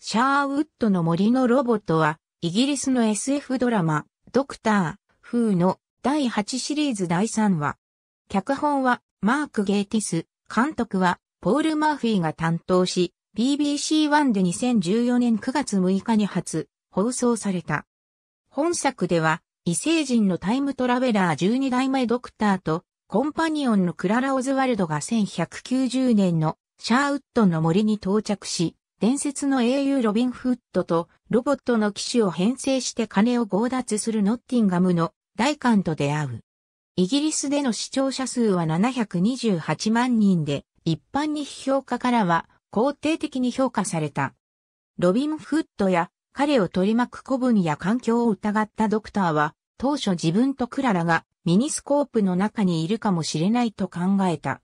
シャーウッドの森のロボットは、イギリスの SF ドラマ、ドクター、風の第8シリーズ第3話。脚本は、マーク・ゲイティス、監督は、ポール・マーフィーが担当し、BBC1 で2014年9月6日に初、放送された。本作では、異星人のタイムトラベラー12代前ドクターと、コンパニオンのクララ・オズワルドが1190年のシャーウッドの森に到着し、伝説の英雄ロビン・フッドとロボットの騎手を編成して金を強奪するノッティンガムの大官と出会う。イギリスでの視聴者数は728万人で、一般に批評家からは肯定的に評価された。ロビン・フッドや彼を取り巻く古文や環境を疑ったドクターは、当初自分とクララがミニスコープの中にいるかもしれないと考えた。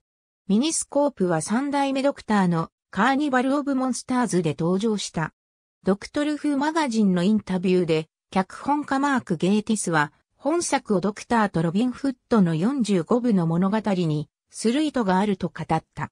ミニスコープは三代目ドクターのカーニバル・オブ・モンスターズで登場した。ドクトル・フーマガジンのインタビューで、脚本家マーク・ゲーティスは、本作をドクターとロビン・フッドの45部の物語にする意図があると語った。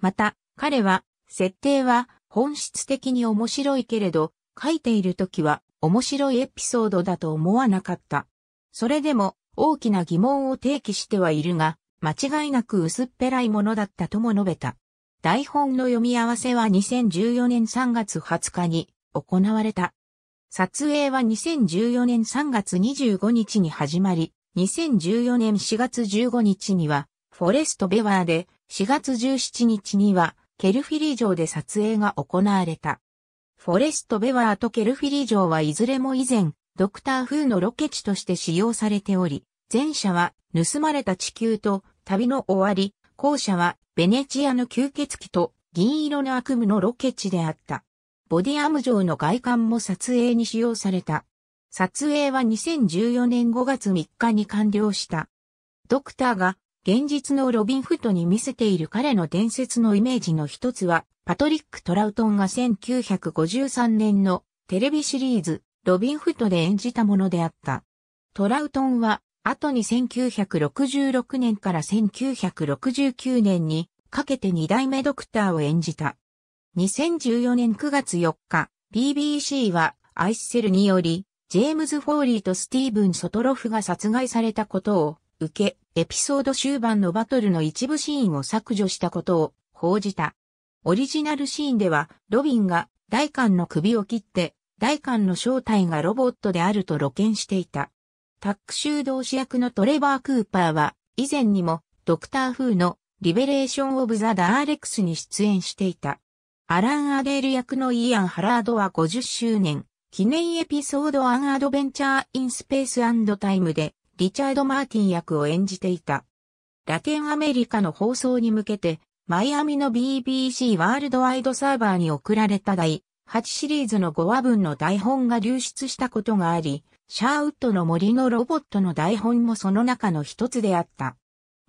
また、彼は、設定は本質的に面白いけれど、書いている時は面白いエピソードだと思わなかった。それでも大きな疑問を提起してはいるが、間違いなく薄っぺらいものだったとも述べた。台本の読み合わせは2014年3月20日に行われた。撮影は2014年3月25日に始まり、2014年4月15日にはフォレストベワーで、4月17日にはケルフィリー城で撮影が行われた。フォレストベワーとケルフィリー城はいずれも以前、ドクター風のロケ地として使用されており、前者は盗まれた地球と旅の終わり、後者はベネチアの吸血鬼と銀色の悪夢のロケ地であった。ボディアム城の外観も撮影に使用された。撮影は2014年5月3日に完了した。ドクターが現実のロビンフットに見せている彼の伝説のイメージの一つは、パトリック・トラウトンが1953年のテレビシリーズ、ロビンフットで演じたものであった。トラウトンは後に1966年から1969年にかけて2代目ドクターを演じた。2014年9月4日、BBC はアイスセルにより、ジェームズ・フォーリーとスティーブン・ソトロフが殺害されたことを受け、エピソード終盤のバトルの一部シーンを削除したことを報じた。オリジナルシーンでは、ロビンが大官の首を切って、大官の正体がロボットであると露見していた。タック修道士役のトレバー・クーパーは、以前にも、ドクター・フーの、リベレーション・オブ・ザ・ダーレックスに出演していた。アラン・アデール役のイアン・ハラードは50周年、記念エピソード・アン・アドベンチャー・イン・スペース・タイムで、リチャード・マーティン役を演じていた。ラテンアメリカの放送に向けて、マイアミの BBC ワールドワイドサーバーに送られた第8シリーズの5話分の台本が流出したことがあり、シャーウッドの森のロボットの台本もその中の一つであった。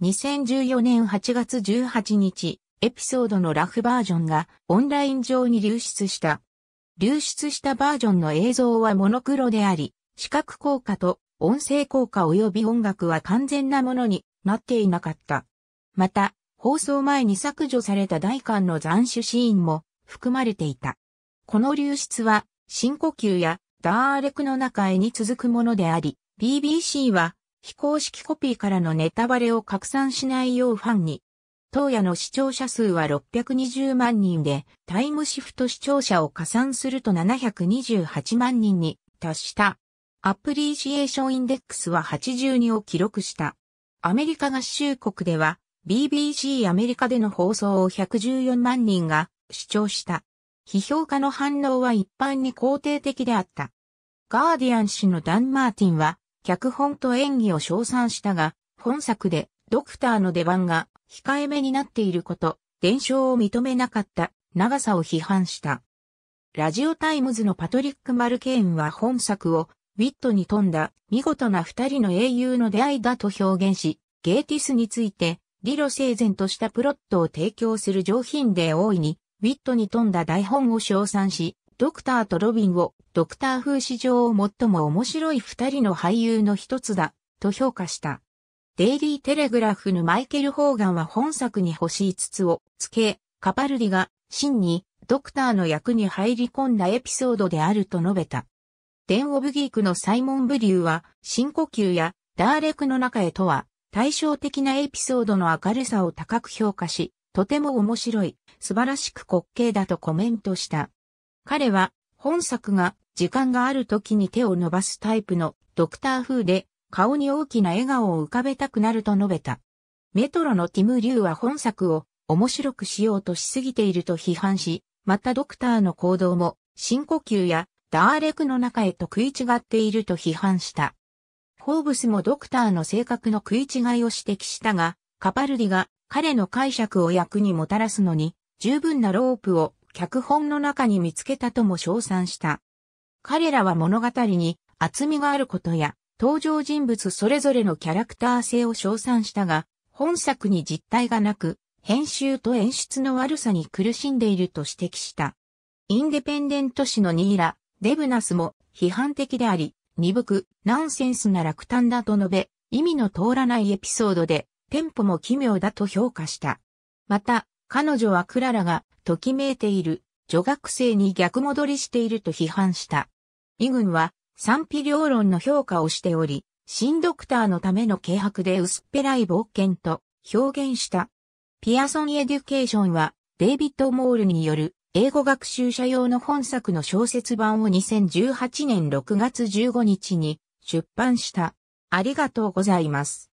2014年8月18日、エピソードのラフバージョンがオンライン上に流出した。流出したバージョンの映像はモノクロであり、視覚効果と音声効果及び音楽は完全なものになっていなかった。また、放送前に削除された大観の斬首シーンも含まれていた。この流出は、深呼吸やダーレクの中へに続くものであり、BBC は非公式コピーからのネタバレを拡散しないようファンに、当夜の視聴者数は620万人で、タイムシフト視聴者を加算すると728万人に達した。アプリシエーションインデックスは82を記録した。アメリカ合衆国では BBC アメリカでの放送を114万人が視聴した。批評家の反応は一般に肯定的であった。ガーディアン氏のダン・マーティンは、脚本と演技を称賛したが、本作でドクターの出番が控えめになっていること、伝承を認めなかった長さを批判した。ラジオタイムズのパトリック・マルケーンは本作をウィットに富んだ見事な二人の英雄の出会いだと表現し、ゲーティスについて理路整然としたプロットを提供する上品で大いにウィットに富んだ台本を称賛し、ドクターとロビンをドクター風史上最も面白い二人の俳優の一つだと評価した。デイリーテレグラフのマイケル・ホーガンは本作に星いつをつけ、カパルディが真にドクターの役に入り込んだエピソードであると述べた。デン・オブ・ギークのサイモン・ブリューは深呼吸やダーレクの中へとは対照的なエピソードの明るさを高く評価し、とても面白い、素晴らしく滑稽だとコメントした。彼は本作が時間がある時に手を伸ばすタイプのドクター風で顔に大きな笑顔を浮かべたくなると述べた。メトロのティム・リュウは本作を面白くしようとしすぎていると批判し、またドクターの行動も深呼吸やダーレクの中へと食い違っていると批判した。ホーブスもドクターの性格の食い違いを指摘したが、カパルディが彼の解釈を役にもたらすのに十分なロープを脚本の中に見つけたとも称賛した。彼らは物語に厚みがあることや、登場人物それぞれのキャラクター性を称賛したが、本作に実体がなく、編集と演出の悪さに苦しんでいると指摘した。インデペンデント誌のニーラ、デブナスも批判的であり、鈍く、ナンセンスな落胆だと述べ、意味の通らないエピソードで、テンポも奇妙だと評価した。また、彼女はクララが、ときめいている、女学生に逆戻りしていると批判した。イグンは、賛否両論の評価をしており、新ドクターのための軽薄で薄っぺらい冒険と表現した。ピアソン・エデュケーションは、デイビッド・モールによる英語学習者用の本作の小説版を2018年6月15日に出版した。ありがとうございます。